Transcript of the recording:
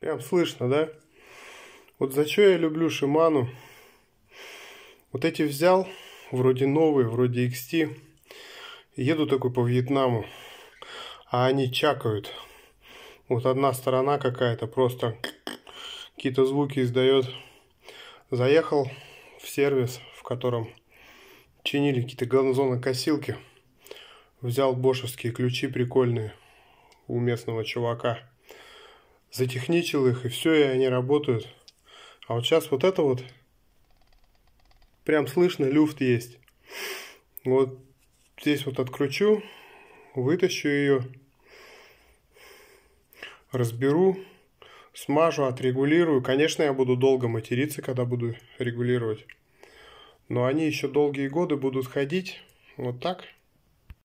Прям слышно, да? Вот за что я люблю Шиману. Вот эти взял, вроде новые, вроде XT. Еду такой по Вьетнаму, а они чакают. Вот одна сторона какая-то просто какие-то звуки издает. Заехал в сервис, в котором чинили какие-то косилки. Взял бошевские ключи прикольные у местного чувака затехничил их, и все, и они работают. А вот сейчас вот это вот, прям слышно, люфт есть. Вот здесь вот откручу, вытащу ее, разберу, смажу, отрегулирую. Конечно, я буду долго материться, когда буду регулировать. Но они еще долгие годы будут ходить вот так.